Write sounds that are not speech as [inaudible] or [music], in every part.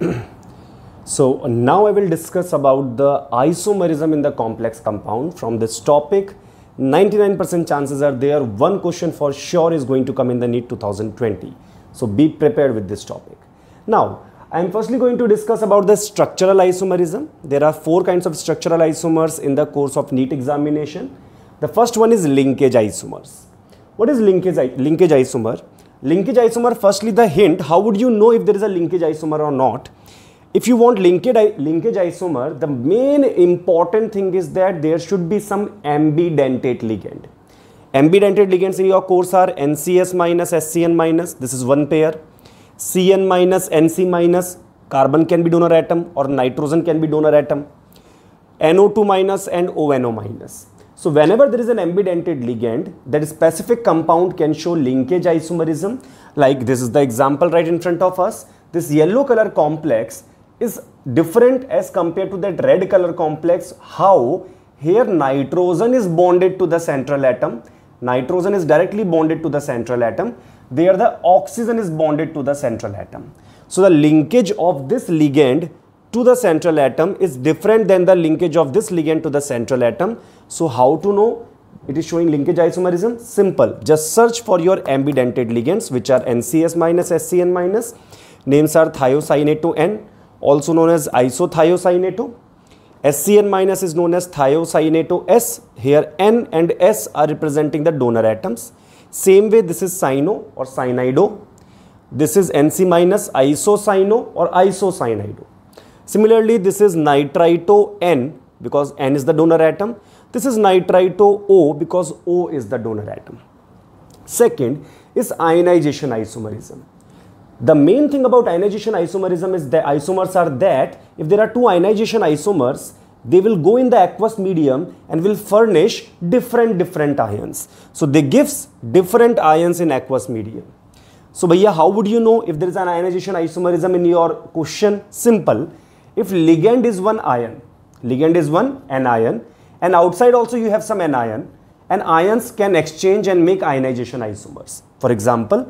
[clears throat] so now I will discuss about the isomerism in the complex compound from this topic. 99% chances are there one question for sure is going to come in the NEET 2020. So be prepared with this topic. Now I am firstly going to discuss about the structural isomerism. There are four kinds of structural isomers in the course of NEET examination. The first one is linkage isomers. What is linkage, linkage isomer? Linkage isomer, firstly the hint, how would you know if there is a linkage isomer or not? If you want linkage, linkage isomer, the main important thing is that there should be some ambidentate ligand. Ambidentate ligands in your course are NCS minus, SCN minus, this is one pair. CN minus, NC minus, carbon can be donor atom or nitrogen can be donor atom. NO2 minus and ONO minus. So whenever there is an ambidentate ligand, that specific compound can show linkage isomerism. Like this is the example right in front of us. This yellow color complex is different as compared to that red color complex. How here nitrogen is bonded to the central atom. Nitrogen is directly bonded to the central atom. There the oxygen is bonded to the central atom. So the linkage of this ligand to the central atom is different than the linkage of this ligand to the central atom. So how to know? It is showing linkage isomerism. Simple. Just search for your ambidentate ligands which are NCS minus SCN minus. Names are thiocyanate to n also known as isothiocyanate2. SCN minus is known as thiocyanate S. Here N and S are representing the donor atoms. Same way this is cyano or cyanido. This is NC minus isocyano or isocyanido. Similarly, this is nitrito N because N is the donor atom. This is nitrito O because O is the donor atom. Second is ionization isomerism. The main thing about ionization isomerism is the isomers are that if there are two ionization isomers, they will go in the aqueous medium and will furnish different different ions. So they gives different ions in aqueous medium. So, bhaiya, how would you know if there is an ionization isomerism in your question? Simple if ligand is one ion, ligand is one anion, and outside also you have some anion, and ions can exchange and make ionization isomers. For example,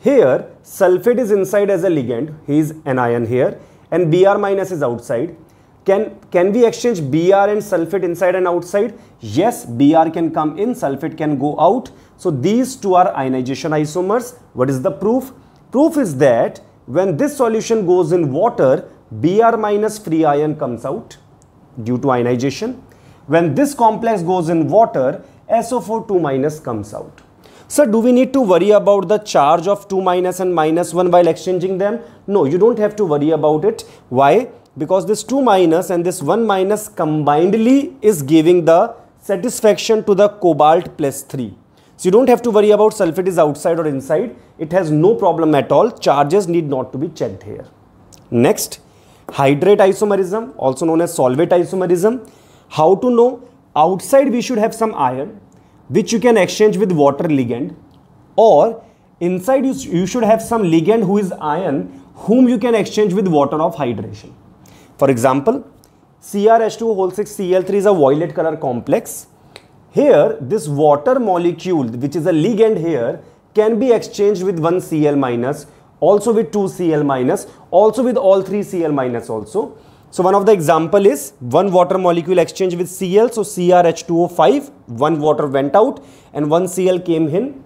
here sulfate is inside as a ligand, he is anion here, and Br minus is outside. Can, can we exchange Br and sulfate inside and outside? Yes, Br can come in, sulfate can go out. So these two are ionization isomers. What is the proof? Proof is that when this solution goes in water, Br minus free ion comes out due to ionization. When this complex goes in water, SO4 2 minus comes out. Sir, do we need to worry about the charge of 2 minus and minus 1 while exchanging them? No, you don't have to worry about it. Why? Because this 2 minus and this 1 minus combinedly is giving the satisfaction to the cobalt plus 3. So you don't have to worry about sulfate is outside or inside. It has no problem at all. Charges need not to be checked here. Next hydrate isomerism, also known as solvate isomerism. How to know? Outside we should have some iron, which you can exchange with water ligand. Or inside you, you should have some ligand who is iron, whom you can exchange with water of hydration. For example, CrH2 whole 6 Cl3 is a violet color complex. Here, this water molecule, which is a ligand here, can be exchanged with one Cl minus also with 2 Cl minus, also with all 3 Cl minus also. So one of the example is one water molecule exchange with Cl, so CrH2O5, one water went out and one Cl came in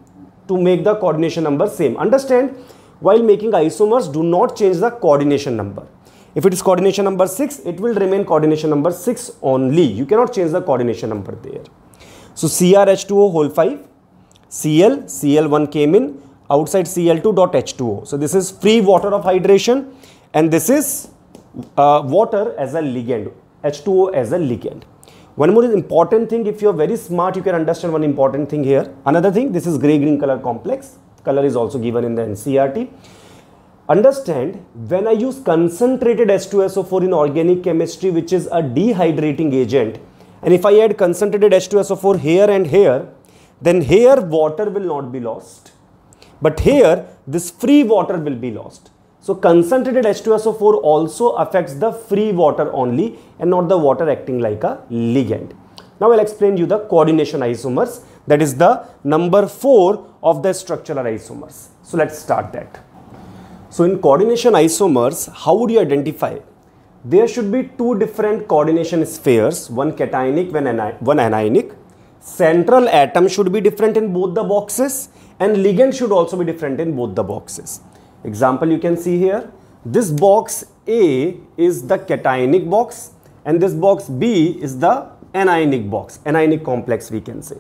to make the coordination number same. Understand, while making isomers, do not change the coordination number. If it is coordination number 6, it will remain coordination number 6 only. You cannot change the coordination number there. So CrH2O whole 5, Cl, Cl1 came in, outside Cl2.H2O. So this is free water of hydration and this is uh, water as a ligand, H2O as a ligand. One more important thing, if you're very smart, you can understand one important thing here. Another thing, this is gray-green color complex. Color is also given in the NCRT. Understand, when I use concentrated H2SO4 in organic chemistry, which is a dehydrating agent, and if I add concentrated H2SO4 here and here, then here water will not be lost but here, this free water will be lost. So concentrated H2SO4 also affects the free water only and not the water acting like a ligand. Now I'll explain you the coordination isomers that is the number 4 of the structural isomers. So let's start that. So in coordination isomers, how would you identify? There should be two different coordination spheres, one cationic, one anionic. Central atom should be different in both the boxes and ligand should also be different in both the boxes. Example you can see here, this box A is the cationic box and this box B is the anionic box, anionic complex we can say.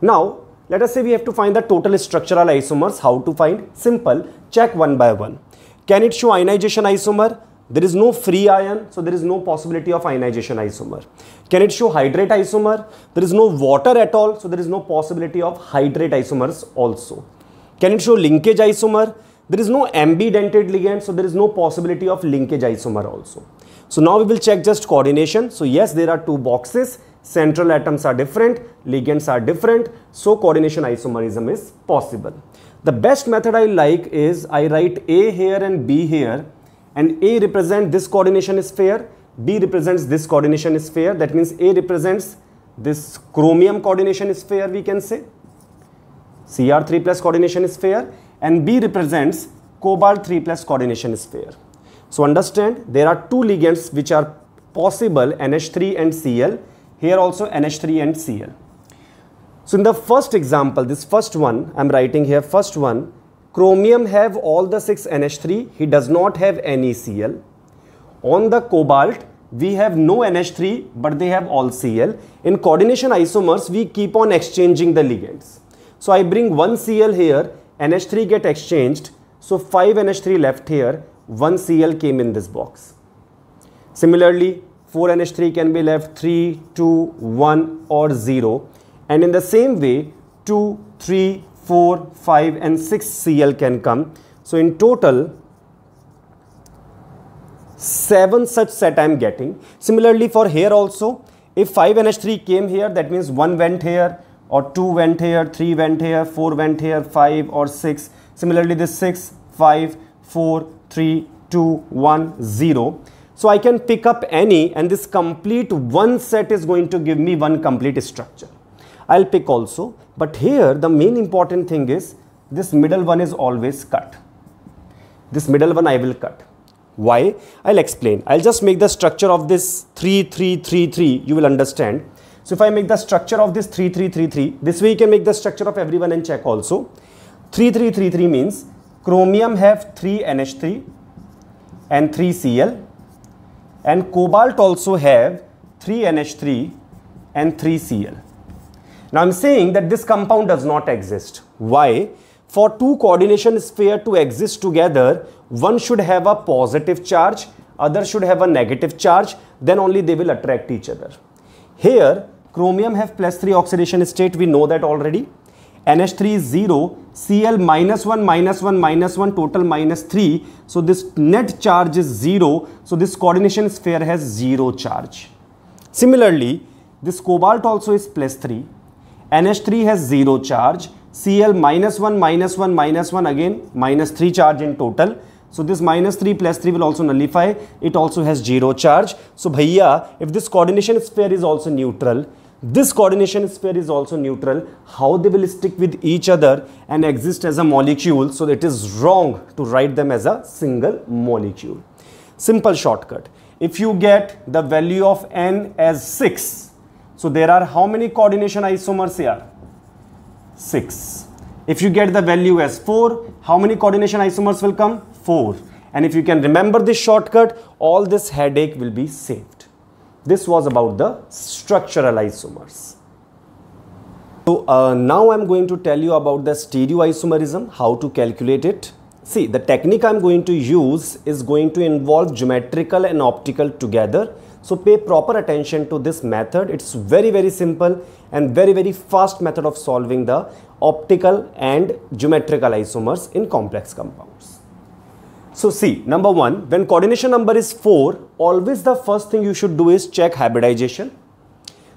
Now let us say we have to find the total structural isomers, how to find? Simple, check one by one. Can it show ionization isomer? There is no free ion, so there is no possibility of ionization isomer. Can it show hydrate isomer? There is no water at all, so there is no possibility of hydrate isomers also. Can it show linkage isomer? There is no ambidentate ligand, so there is no possibility of linkage isomer also. So now we will check just coordination. So yes, there are two boxes. Central atoms are different, ligands are different, so coordination isomerism is possible. The best method I like is I write A here and B here and A represents this coordination sphere, B represents this coordination sphere. That means A represents this chromium coordination sphere we can say, Cr3 plus coordination sphere and B represents cobalt 3 plus coordination sphere. So understand there are two ligands which are possible NH3 and Cl, here also NH3 and Cl. So in the first example, this first one, I am writing here first one, Chromium have all the 6 NH3, he does not have any Cl. On the cobalt, we have no NH3 but they have all Cl. In coordination isomers, we keep on exchanging the ligands. So I bring one Cl here, NH3 get exchanged, so 5 NH3 left here, 1 Cl came in this box. Similarly, 4 NH3 can be left 3, 2, 1 or 0 and in the same way 2, 3, 4, 5 and 6 Cl can come. So in total 7 such set I am getting. Similarly for here also if 5NH3 came here that means 1 went here or 2 went here, 3 went here, 4 went here, 5 or 6. Similarly this 6, 5, 4, 3, 2, 1, 0. So I can pick up any and this complete one set is going to give me one complete structure. I'll pick also. But here the main important thing is this middle one is always cut. This middle one I will cut. Why? I'll explain. I'll just make the structure of this 3, 3, 3, 3. You will understand. So if I make the structure of this 3, 3, 3, 3, this way you can make the structure of everyone and check also. 3, 3, 3, 3 means chromium have 3 NH3 and 3 Cl and cobalt also have 3 NH3 and 3 Cl. Now I'm saying that this compound does not exist. Why? For two coordination sphere to exist together, one should have a positive charge, other should have a negative charge, then only they will attract each other. Here, chromium have plus 3 oxidation state, we know that already. NH3 is 0, Cl minus 1, minus 1, minus 1, total minus 3. So this net charge is 0. So this coordination sphere has 0 charge. Similarly, this cobalt also is plus 3. NH3 has 0 charge, Cl minus 1, minus 1, minus 1 again, minus 3 charge in total. So this minus 3 plus 3 will also nullify. It also has 0 charge. So bhaiya, if this coordination sphere is also neutral, this coordination sphere is also neutral, how they will stick with each other and exist as a molecule. So it is wrong to write them as a single molecule. Simple shortcut. If you get the value of n as 6, so there are how many coordination isomers here? 6. If you get the value as 4, how many coordination isomers will come? 4. And if you can remember this shortcut, all this headache will be saved. This was about the structural isomers. So uh, now I'm going to tell you about the stereoisomerism, how to calculate it. See, the technique I'm going to use is going to involve geometrical and optical together so pay proper attention to this method. It's very, very simple and very, very fast method of solving the optical and geometrical isomers in complex compounds. So see, number one, when coordination number is 4, always the first thing you should do is check hybridization.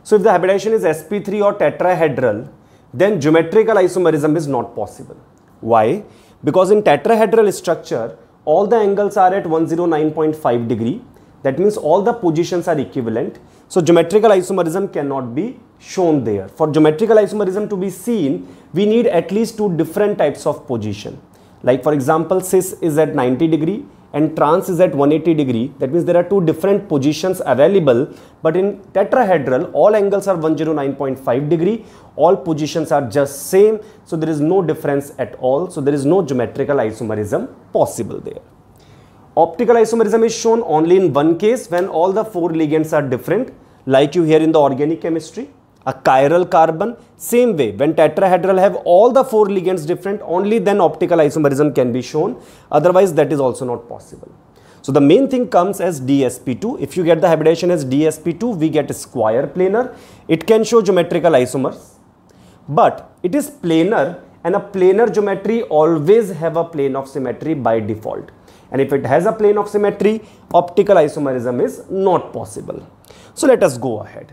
So if the hybridization is sp3 or tetrahedral, then geometrical isomerism is not possible. Why? Because in tetrahedral structure, all the angles are at 109.5 degree that means all the positions are equivalent. So geometrical isomerism cannot be shown there. For geometrical isomerism to be seen, we need at least two different types of position. Like for example, cis is at 90 degree and trans is at 180 degree. That means there are two different positions available. But in tetrahedral, all angles are 109.5 degree. All positions are just same. So there is no difference at all. So there is no geometrical isomerism possible there. Optical isomerism is shown only in one case when all the four ligands are different like you hear in the organic chemistry. A chiral carbon, same way when tetrahedral have all the four ligands different only then optical isomerism can be shown otherwise that is also not possible. So the main thing comes as DsP2. If you get the hybridization as DsP2, we get a square planar. It can show geometrical isomers, but it is planar and a planar geometry always have a plane of symmetry by default and if it has a plane of symmetry, optical isomerism is not possible. So let us go ahead.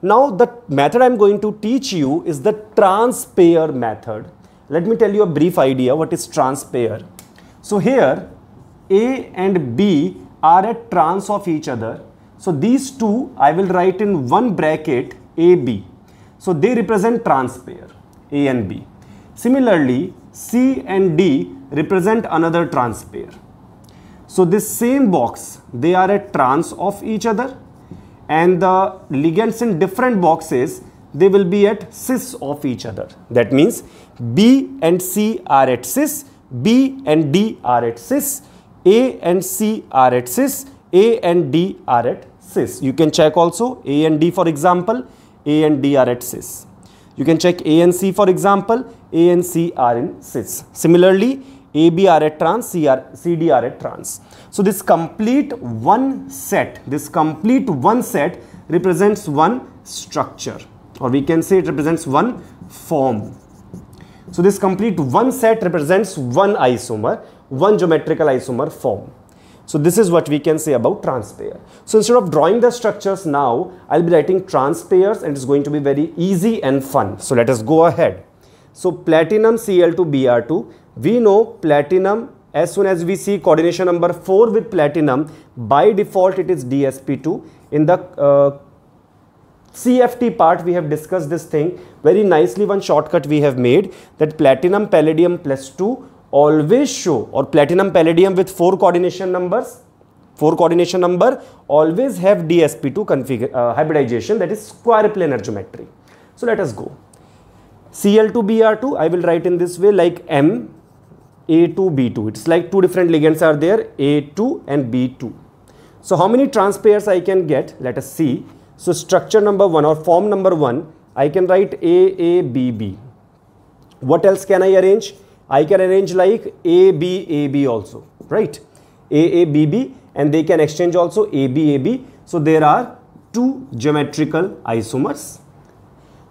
Now the method I'm going to teach you is the transpair method. Let me tell you a brief idea what is transpair. So here A and B are at trans of each other. So these two I will write in one bracket AB. So they represent transpair A and B. Similarly C and D represent another transpair. So this same box, they are at trans of each other and the ligands in different boxes, they will be at cis of each other. That means B and C are at cis, B and D are at cis, A and C are at cis, A and D are at cis. You can check also A and D for example, A and D are at cis. You can check A and C for example, A and C are in cis. Similarly, ABRA trans, CR, trans. So this complete one set, this complete one set represents one structure or we can say it represents one form. So this complete one set represents one isomer, one geometrical isomer form. So this is what we can say about trans pair. So instead of drawing the structures now, I'll be writing trans pairs and it's going to be very easy and fun. So let us go ahead. So platinum Cl2 Br2 we know platinum as soon as we see coordination number 4 with platinum by default it is DSP2 in the uh, CFT part we have discussed this thing very nicely one shortcut we have made that platinum palladium plus 2 always show or platinum palladium with 4 coordination numbers 4 coordination number always have DSP2 configure, uh, hybridization that is square planar geometry. So let us go. Cl2Br2 I will write in this way like M a2, B2. It's like two different ligands are there, A2 and B2. So how many trans pairs I can get? Let us see. So structure number 1 or form number 1, I can write A, A, B, B. What else can I arrange? I can arrange like A, B, A, B also, right? A, A, B, B and they can exchange also A, B, A, B. So there are two geometrical isomers.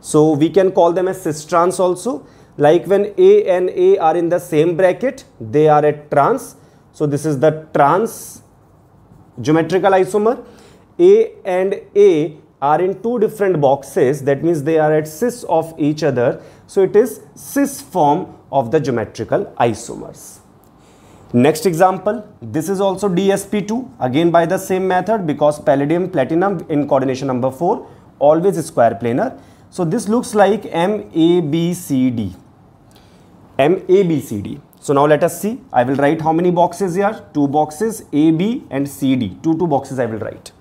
So we can call them as cis trans also like when A and A are in the same bracket, they are at trans. So this is the trans geometrical isomer. A and A are in two different boxes that means they are at cis of each other. So it is cis form of the geometrical isomers. Next example, this is also DsP2 again by the same method because palladium platinum in coordination number 4 always square planar. So this looks like MABCD. M A B C D. So now let us see. I will write how many boxes here? Two boxes A, B and C, D. Two, two boxes I will write.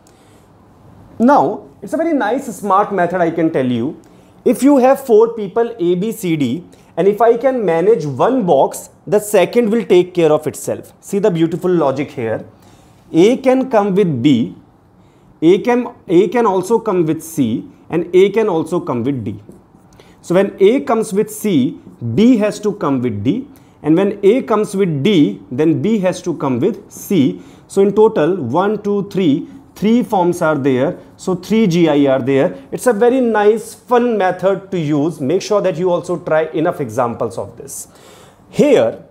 Now it's a very nice smart method I can tell you. If you have four people A, B, C, D and if I can manage one box, the second will take care of itself. See the beautiful logic here. A can come with B, A can, A can also come with C and A can also come with D. So when A comes with C, B has to come with D. And when A comes with D, then B has to come with C. So in total, 1, 2, 3, 3 forms are there. So 3 GI are there. It's a very nice, fun method to use. Make sure that you also try enough examples of this. Here,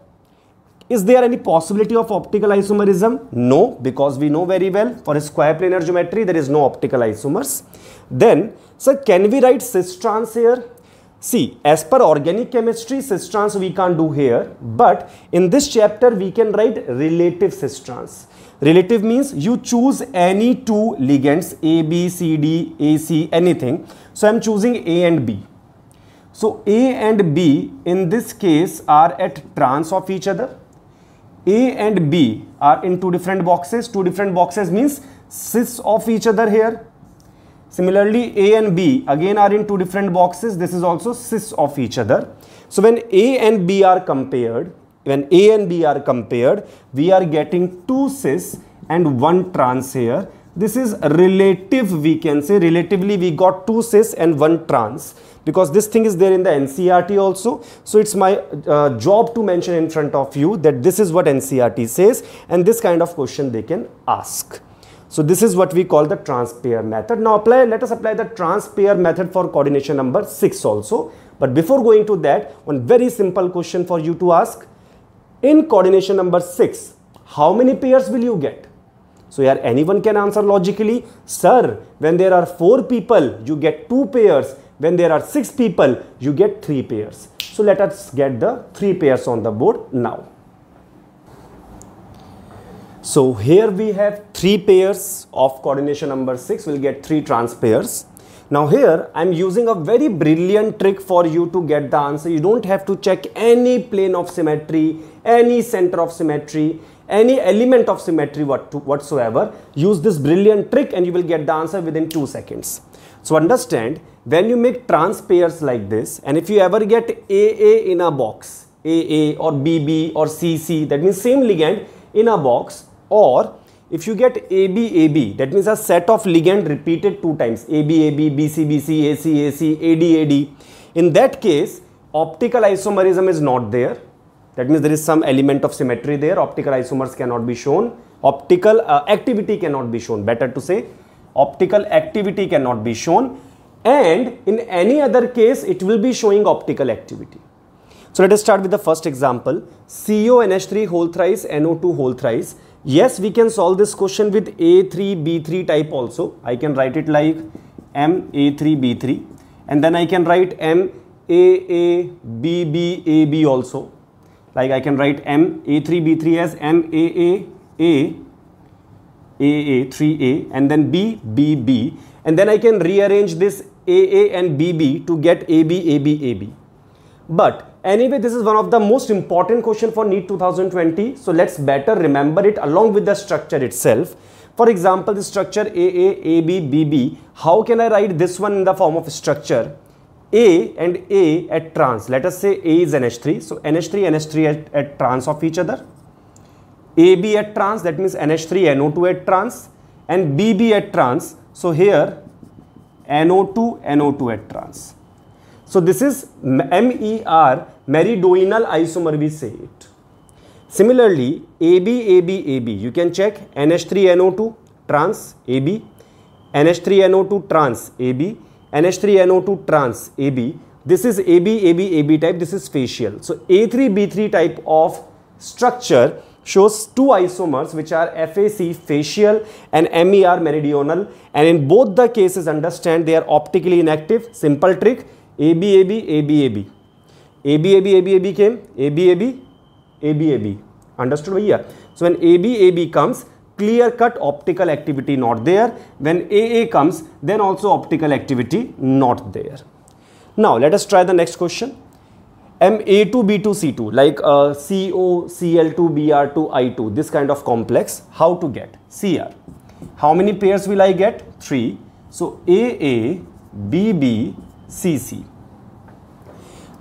is there any possibility of optical isomerism? No, because we know very well for square planar geometry, there is no optical isomers. Then, sir, can we write cis trans here? See, as per organic chemistry, cis-trans we can't do here, but in this chapter we can write relative cis-trans. Relative means you choose any two ligands, A, B, C, D, A, C, anything. So I'm choosing A and B. So A and B in this case are at trans of each other. A and B are in two different boxes. Two different boxes means cis of each other here. Similarly, A and B again are in two different boxes. This is also cis of each other. So when A and B are compared, when A and B are compared, we are getting two cis and one trans here. This is relative, we can say, relatively we got two cis and one trans because this thing is there in the NCRT also. So it's my uh, job to mention in front of you that this is what NCRT says and this kind of question they can ask. So this is what we call the transpair method. Now apply, let us apply the transpair method for coordination number 6 also. But before going to that, one very simple question for you to ask. In coordination number 6, how many pairs will you get? So here anyone can answer logically, sir, when there are 4 people, you get 2 pairs. When there are 6 people, you get 3 pairs. So let us get the 3 pairs on the board now. So here we have three pairs of coordination number six, we'll get three trans pairs. Now here I'm using a very brilliant trick for you to get the answer. You don't have to check any plane of symmetry, any center of symmetry, any element of symmetry whatsoever. Use this brilliant trick and you will get the answer within 2 seconds. So understand when you make trans pairs like this and if you ever get AA in a box, AA or BB or CC that means same ligand in a box or if you get ABAB, that means a set of ligand repeated two times, ABAB, BCBC, ACAC, ADAD. In that case, optical isomerism is not there. That means there is some element of symmetry there. Optical isomers cannot be shown. Optical uh, activity cannot be shown. Better to say, optical activity cannot be shown. And in any other case, it will be showing optical activity. So let us start with the first example. CONH3 whole thrice, NO2 whole thrice. Yes, we can solve this question with A3, B3 type also. I can write it like M, A3, B3 and then I can write M, A, A, B, B, A, B also. Like I can write M, A3, B3 as M, A, A, A, A, A, 3A and then B, B, B and then I can rearrange this A, A and B, B to get A, B, A, B, A, B. But Anyway, this is one of the most important question for NEET 2020. So let's better remember it along with the structure itself. For example, the structure AA, AB, BB. How can I write this one in the form of structure? A and A at trans. Let us say A is NH3. So NH3, NH3 at, at trans of each other. AB at trans, that means NH3, NO2 at trans. And BB at trans. So here NO2, NO2 at trans. So this is MER, meridional isomer we say it. Similarly, AB, AB, AB, you can check NH3NO2 trans AB, NH3NO2 trans AB, NH3NO2 trans AB. This is AB, AB, AB type, this is facial. So A3B3 type of structure shows two isomers which are FAC facial and MER meridional and in both the cases understand they are optically inactive simple trick AB AB AB AB came AB AB understood bhaiya so when abab comes clear cut optical activity not there when AA comes then also optical activity not there now let us try the next question MA2B2C2 like uh, CO, CL2, BR2, I2 this kind of complex how to get CR how many pairs will I get 3 so AA, BB, CC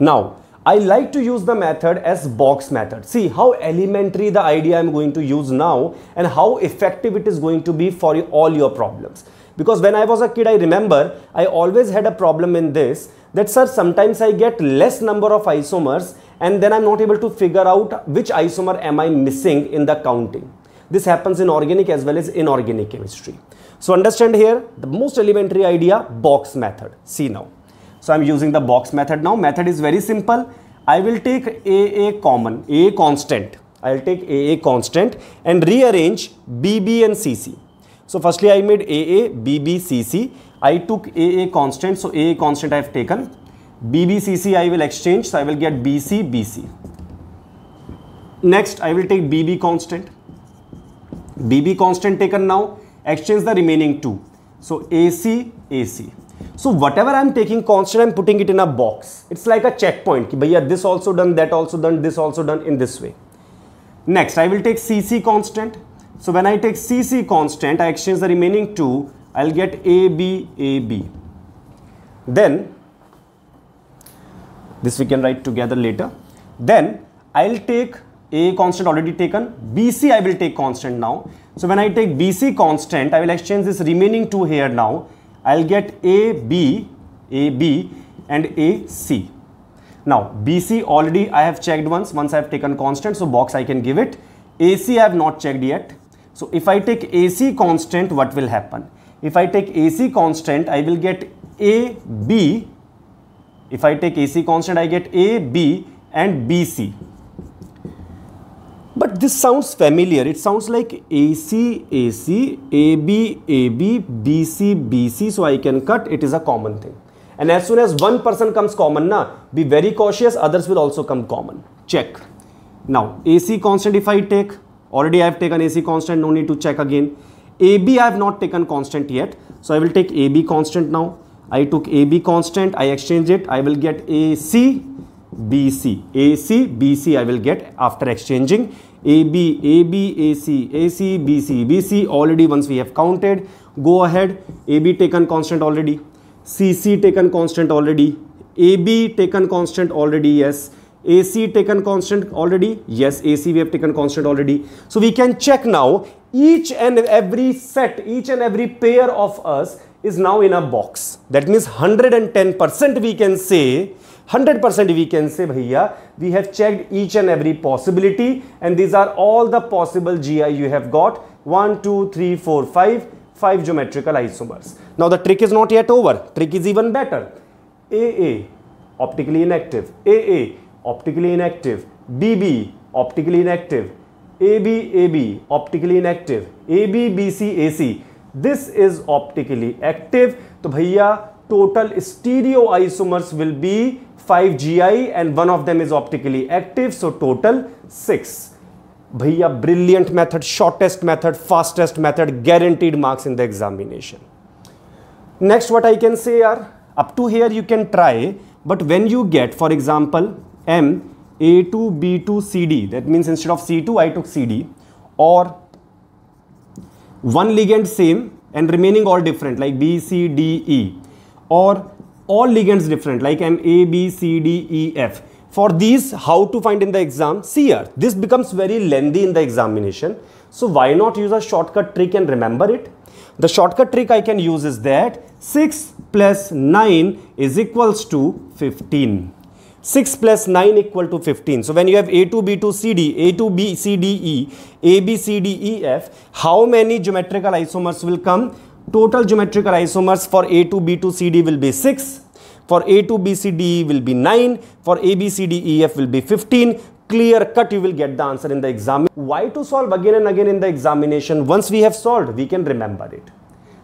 now, I like to use the method as box method. See how elementary the idea I'm going to use now and how effective it is going to be for all your problems. Because when I was a kid, I remember I always had a problem in this that sir, sometimes I get less number of isomers and then I'm not able to figure out which isomer am I missing in the counting. This happens in organic as well as inorganic chemistry. So understand here the most elementary idea box method. See now. So I'm using the box method now. Method is very simple. I will take AA common, AA constant. I'll take AA constant and rearrange BB and CC. So firstly I made AA, BB, CC. I took AA constant, so AA constant I've taken. b b c c I I will exchange, so I will get BC, BC. Next I will take BB constant. BB constant taken now, exchange the remaining two. So AC, AC. So whatever I'm taking constant, I'm putting it in a box. It's like a checkpoint. Ki, this also done, that also done, this also done in this way. Next, I will take CC constant. So when I take CC constant, I exchange the remaining two. I'll get AB, AB. Then, this we can write together later. Then, I'll take A constant already taken. BC I will take constant now. So when I take BC constant, I will exchange this remaining two here now. I'll get AB, AB and AC. Now BC already I have checked once, once I have taken constant, so box I can give it. AC I have not checked yet. So if I take AC constant, what will happen? If I take AC constant, I will get AB. If I take AC constant, I get AB and BC but this sounds familiar it sounds like AC AC AB AB BC BC so I can cut it is a common thing and as soon as one person comes common na be very cautious others will also come common check now AC constant if I take already I have taken AC constant no need to check again AB I have not taken constant yet so I will take AB constant now I took AB constant I exchange it I will get AC BC AC BC I will get after exchanging AB, AB, AC, AC, BC, BC already once we have counted, go ahead, AB taken constant already, CC taken constant already, AB taken constant already, yes, AC taken constant already, yes, AC we have taken constant already. So we can check now each and every set, each and every pair of us is now in a box. That means 110% we can say 100% we can say bhaiya we have checked each and every possibility and these are all the possible GI you have got 1 2 3 4 5 five geometrical isomers now the trick is not yet over trick is even better AA optically inactive AA optically inactive BB optically inactive AB AB optically inactive AB BC AC this is optically active तो भैया total stereoisomers will be 5 GI and one of them is optically active so total 6. Bhaiya brilliant method, shortest method, fastest method, guaranteed marks in the examination. Next what I can say are up to here you can try but when you get for example M A2 B2 CD that means instead of C2 I took CD or one ligand same and remaining all different like B C D E or all ligands different like M A B C D E F. For these how to find in the exam? CR. This becomes very lengthy in the examination. So why not use a shortcut trick and remember it? The shortcut trick I can use is that 6 plus 9 is equals to 15. 6 plus 9 equal to 15. So when you have A2, B2, CD, A2, B, C, D, E, A, B, C, D, E, F, how many geometrical isomers will come? total geometrical isomers for A to B to CD will be 6, for A to B, C, D will be 9, for A, B, C, D, E, F will be 15. Clear cut, you will get the answer in the exam. Why to solve again and again in the examination? Once we have solved, we can remember it.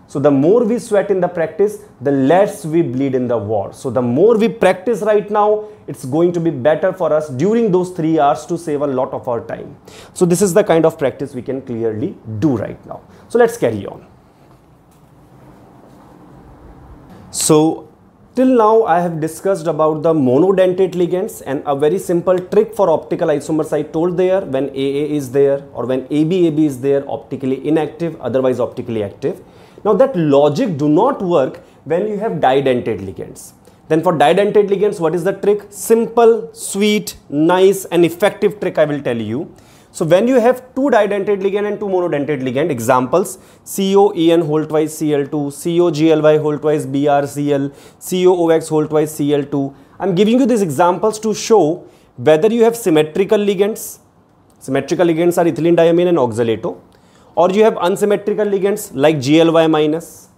So the more we sweat in the practice, the less we bleed in the war. So the more we practice right now, it's going to be better for us during those three hours to save a lot of our time. So this is the kind of practice we can clearly do right now. So let's carry on. So till now I have discussed about the monodentate ligands and a very simple trick for optical isomers I told there when AA is there or when ABAB is there optically inactive otherwise optically active. Now that logic do not work when you have didentate ligands. Then for didentate ligands what is the trick? Simple, sweet, nice and effective trick I will tell you. So when you have two didentate ligand and two monodentate ligand examples COEN whole twice Cl2, COGLY whole twice BRCl, COOX whole twice Cl2. I'm giving you these examples to show whether you have symmetrical ligands, symmetrical ligands are ethylene diamine and oxalato or you have unsymmetrical ligands like GLY minus.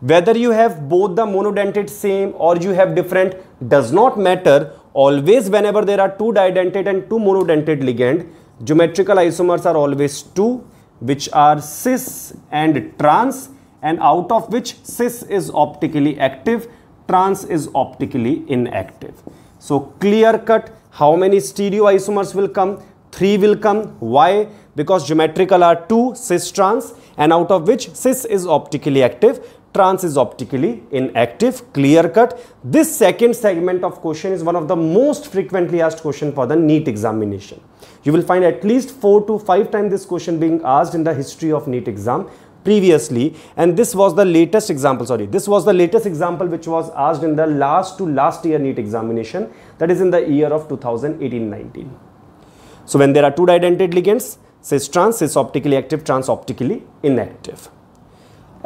Whether you have both the monodentate same or you have different does not matter always whenever there are two didentate and two monodentate ligand Geometrical isomers are always two, which are cis and trans, and out of which cis is optically active, trans is optically inactive. So clear cut, how many stereoisomers will come? 3 will come. Why? Because geometrical are 2 cis trans and out of which cis is optically active trans is optically inactive, clear cut. This second segment of question is one of the most frequently asked question for the NEET examination. You will find at least 4 to 5 times this question being asked in the history of NEET exam previously and this was the latest example sorry this was the latest example which was asked in the last to last year NEET examination that is in the year of 2018-19. So when there are two didentate ligands cis trans cis optically active trans optically inactive.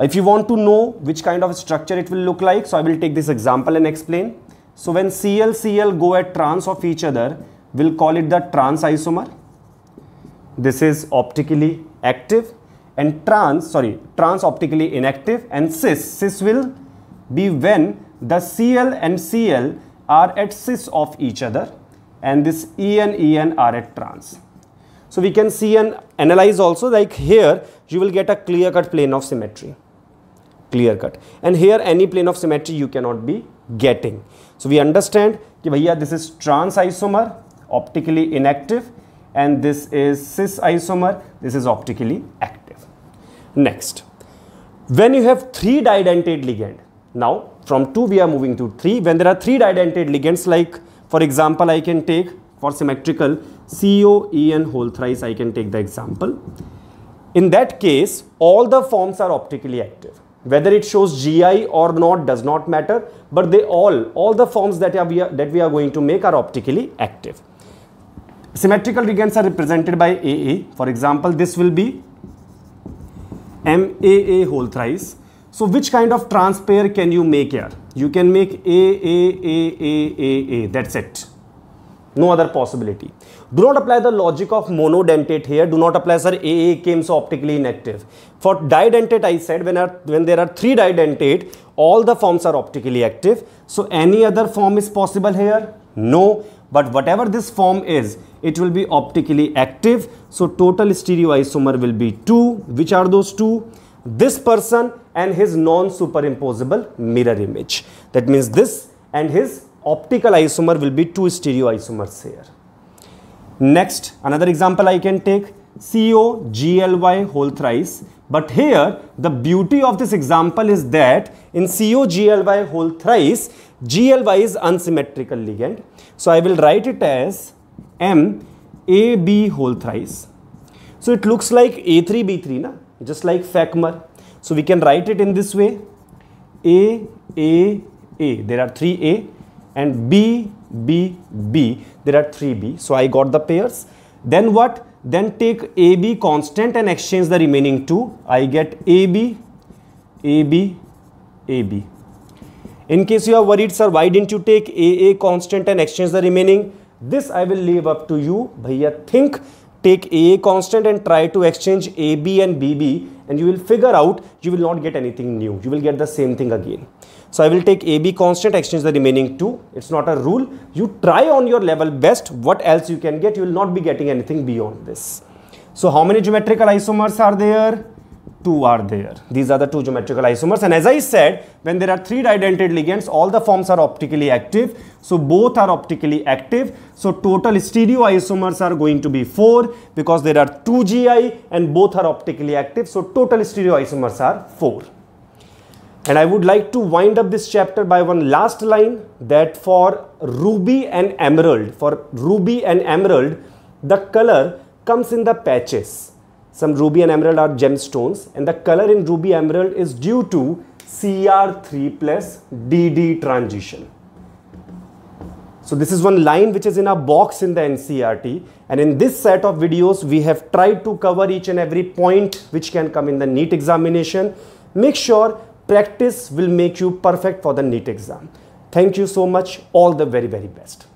If you want to know which kind of structure it will look like, so I will take this example and explain. So when CL, CL go at trans of each other, we'll call it the trans isomer. This is optically active and trans, sorry, trans optically inactive and cis. Cis will be when the CL and CL are at cis of each other and this E and EN are at trans. So we can see and analyze also like here you will get a clear cut plane of symmetry clear cut and here any plane of symmetry you cannot be getting so we understand ki bhaiya this is trans isomer optically inactive and this is cis isomer this is optically active next when you have three didentate ligand now from two we are moving to three when there are three didentate ligands like for example i can take for symmetrical COEN whole thrice I can take the example. In that case, all the forms are optically active whether it shows GI or not does not matter but they all all the forms that are, we are that we are going to make are optically active symmetrical ligands are represented by AA for example this will be MAA whole thrice so which kind of trans pair can you make here you can make AA, that's it no other possibility do not apply the logic of monodentate here. Do not apply, sir, AA came so optically inactive. For didentate, I said when, are, when there are three didentate, all the forms are optically active. So any other form is possible here? No. But whatever this form is, it will be optically active. So total stereoisomer will be 2. Which are those two? This person and his non-superimposable mirror image. That means this and his optical isomer will be two stereoisomers here. Next, another example I can take COGLY whole thrice. But here, the beauty of this example is that in COGLY whole thrice, GLY is unsymmetrical ligand. So I will write it as MAB whole thrice. So it looks like A3B3, na? just like FACMR. So we can write it in this way. A, A, A. There are three A and B, B, B. There are three B. So I got the pairs. Then what? Then take AB constant and exchange the remaining two. I get AB, AB, AB. In case you are worried, sir, why didn't you take AA constant and exchange the remaining? This I will leave up to you. Bhaiya, think, take AA constant and try to exchange AB and BB and you will figure out you will not get anything new. You will get the same thing again. So I will take AB constant, exchange the remaining two. It's not a rule. You try on your level best. What else you can get? You will not be getting anything beyond this. So how many geometrical isomers are there? Two are there. These are the two geometrical isomers. And as I said, when there are three didentate ligands, all the forms are optically active. So both are optically active. So total stereoisomers are going to be four because there are two GI and both are optically active. So total stereoisomers are four. And I would like to wind up this chapter by one last line that for ruby and emerald, for ruby and emerald, the color comes in the patches. Some ruby and emerald are gemstones and the color in ruby emerald is due to CR3 plus DD transition. So this is one line which is in a box in the NCRT and in this set of videos we have tried to cover each and every point which can come in the neat examination. Make sure practice will make you perfect for the NEET exam. Thank you so much. All the very, very best.